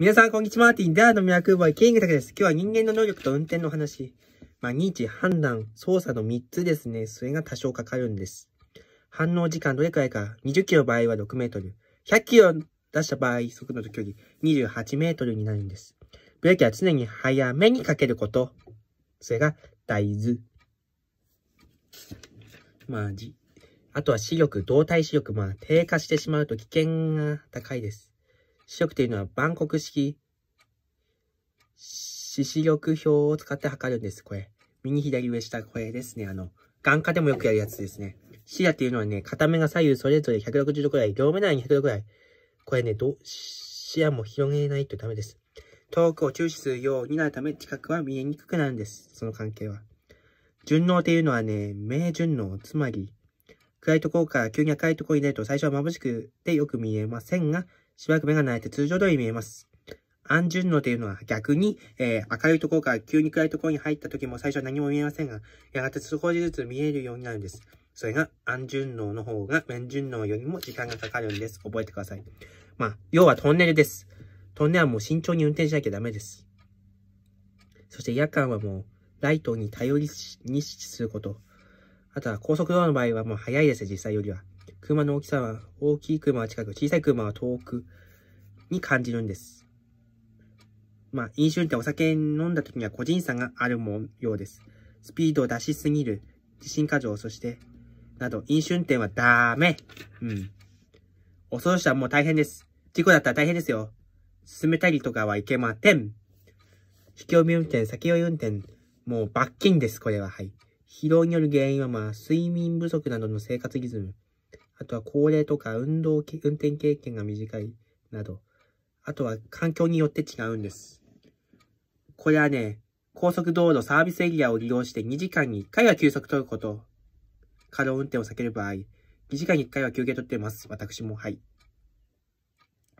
皆さん、こんにちは。マーティン、ダーのミラクルボーイ、キングタケです。今日は人間の能力と運転の話。まあ、認知、判断、操作の3つですね。それが多少かかるんです。反応時間どれくらいか。20キロ場合は6メートル。100キロ出した場合、速度と距離、28メートルになるんです。ブレーキは常に早めにかけること。それが大豆。まあ、じ。あとは視力、動体視力、まあ、低下してしまうと危険が高いです。視力というのは万国式視力表を使って測るんです、これ。右左上下、これですね。あの、眼科でもよくやるやつですね。視野っていうのはね、片目が左右それぞれ160度くらい、両目内に100度くらい。これね、ど、視野も広げないとダメです。遠くを注視するようになるため、近くは見えにくくなるんです。その関係は。順応っていうのはね、明順応、つまり、暗いところから急に赤いところになると最初は眩しくてよく見えませんが、しばらく目が慣れて通常通り見えます。暗順応というのは逆に、えー、明るいところから急に暗いところに入った時も最初は何も見えませんが、やがて少しずつ見えるようになるんです。それが暗順応の方が面順応よりも時間がかかるんです。覚えてください。まあ、要はトンネルです。トンネルはもう慎重に運転しなきゃダメです。そして夜間はもうライトに頼りにすること。あとは高速道路の場合はもう早いです、実際よりは。車の大きさは、大きい車は近く、小さい車は遠くに感じるんです。まあ、飲酒運転お酒飲んだ時には個人差があるもようです。スピードを出しすぎる、自信過剰、そして、など、飲酒運転はダメうん。恐ろしはもう大変です。事故だったら大変ですよ。進めたりとかはいけません。酒気帯び運転、酒酔い運転、もう罰金です、これは。はい。疲労による原因は、まあ、睡眠不足などの生活リズム、あとは高齢とか運動、運転経験が短いなど、あとは環境によって違うんです。これはね、高速道路サービスエリアを利用して2時間に1回は休息取ること、過労運転を避ける場合、2時間に1回は休憩取ってます。私も、はい。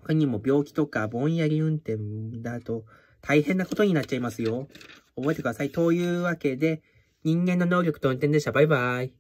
他にも病気とかぼんやり運転だと大変なことになっちゃいますよ。覚えてください。というわけで、人間の能力と運転でした。バイバイ。